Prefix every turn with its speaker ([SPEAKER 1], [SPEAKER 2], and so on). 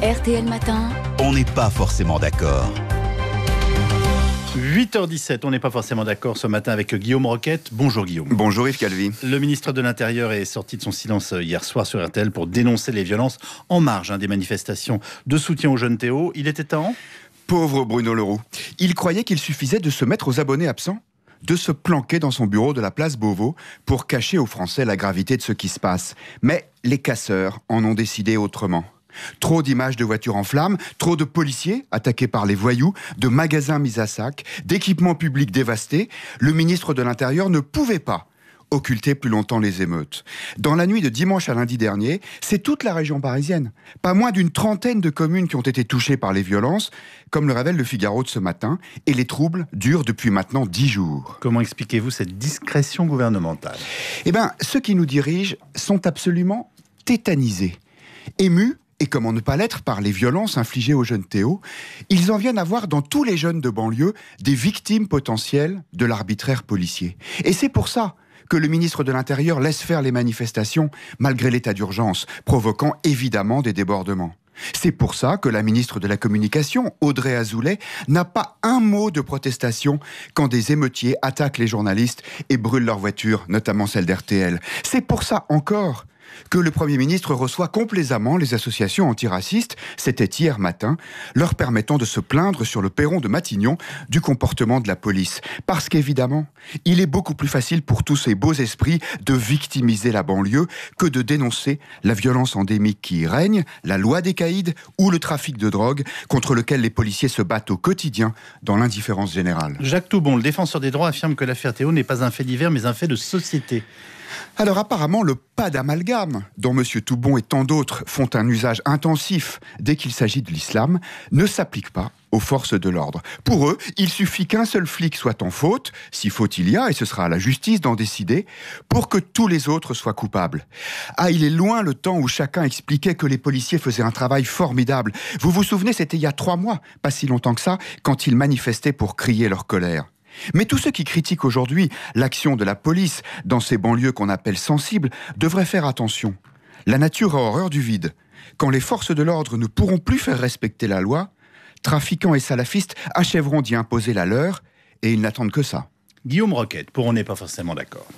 [SPEAKER 1] RTL Matin.
[SPEAKER 2] On n'est pas forcément d'accord. 8h17, on n'est pas forcément d'accord ce matin avec Guillaume Roquette. Bonjour Guillaume. Bonjour Yves Calvi. Le ministre de l'Intérieur est sorti de son silence hier soir sur RTL pour dénoncer les violences en marge hein, des
[SPEAKER 1] manifestations de soutien aux jeunes Théo. Il était temps Pauvre Bruno Leroux. Il croyait qu'il suffisait de se mettre aux abonnés absents de se planquer dans son bureau de la place Beauvau pour cacher aux Français la gravité de ce qui se passe. Mais les casseurs en ont décidé autrement. Trop d'images de voitures en flammes, trop de policiers attaqués par les voyous, de magasins mis à sac, d'équipements publics dévastés, le ministre de l'Intérieur ne pouvait pas occulter plus longtemps les émeutes. Dans la nuit de dimanche à lundi dernier, c'est toute la région parisienne. Pas moins d'une trentaine de communes qui ont été touchées par les violences, comme le révèle le Figaro de ce matin, et les troubles durent depuis maintenant dix jours. Comment expliquez-vous cette discrétion gouvernementale Eh bien, ceux qui nous dirigent sont absolument tétanisés, émus et comment ne pas l'être par les violences infligées aux jeunes Théo, ils en viennent à voir dans tous les jeunes de banlieue des victimes potentielles de l'arbitraire policier. Et c'est pour ça que le ministre de l'Intérieur laisse faire les manifestations malgré l'état d'urgence, provoquant évidemment des débordements. C'est pour ça que la ministre de la Communication, Audrey Azoulay, n'a pas un mot de protestation quand des émeutiers attaquent les journalistes et brûlent leurs voitures, notamment celle d'RTL. C'est pour ça encore que le Premier ministre reçoit complaisamment les associations antiracistes, c'était hier matin, leur permettant de se plaindre sur le perron de Matignon du comportement de la police. Parce qu'évidemment, il est beaucoup plus facile pour tous ces beaux esprits de victimiser la banlieue que de dénoncer la violence endémique qui y règne, la loi des caïdes ou le trafic de drogue contre lequel les policiers se battent au quotidien dans l'indifférence générale.
[SPEAKER 2] Jacques Toubon, le défenseur des droits, affirme que l'affaire Théo n'est pas un fait divers mais un fait de société.
[SPEAKER 1] Alors apparemment, le pas d'amalgame, dont M. Toubon et tant d'autres font un usage intensif dès qu'il s'agit de l'islam, ne s'applique pas aux forces de l'ordre. Pour eux, il suffit qu'un seul flic soit en faute, si faute il y a, et ce sera à la justice d'en décider, pour que tous les autres soient coupables. Ah, il est loin le temps où chacun expliquait que les policiers faisaient un travail formidable. Vous vous souvenez, c'était il y a trois mois, pas si longtemps que ça, quand ils manifestaient pour crier leur colère. Mais tous ceux qui critiquent aujourd'hui l'action de la police dans ces banlieues qu'on appelle sensibles devraient faire attention. La nature a horreur du vide. Quand les forces de l'ordre ne pourront plus faire respecter la loi, trafiquants et salafistes achèveront d'y imposer la leur, et ils n'attendent que ça. Guillaume Roquette, pour on n'est pas forcément d'accord.